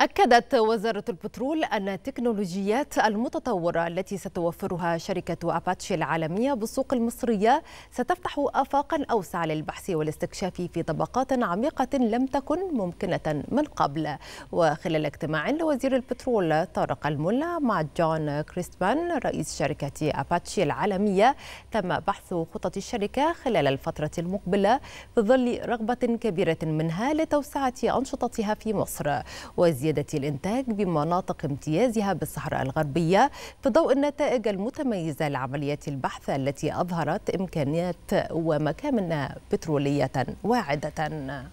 أكدت وزارة البترول أن التكنولوجيات المتطورة التي ستوفرها شركة أباتشي العالمية بالسوق المصرية ستفتح آفاقا أوسع للبحث والاستكشاف في طبقات عميقة لم تكن ممكنة من قبل وخلال اجتماع لوزير البترول طارق الملا مع جون كريستبان رئيس شركة أباتشي العالمية تم بحث خطط الشركة خلال الفترة المقبلة في ظل رغبة كبيرة منها لتوسعة أنشطتها في مصر وزير زيادة الإنتاج بمناطق امتيازها بالصحراء الغربية في ضوء النتائج المتميزة لعمليات البحث التي أظهرت إمكانيات ومكامن بترولية واعدة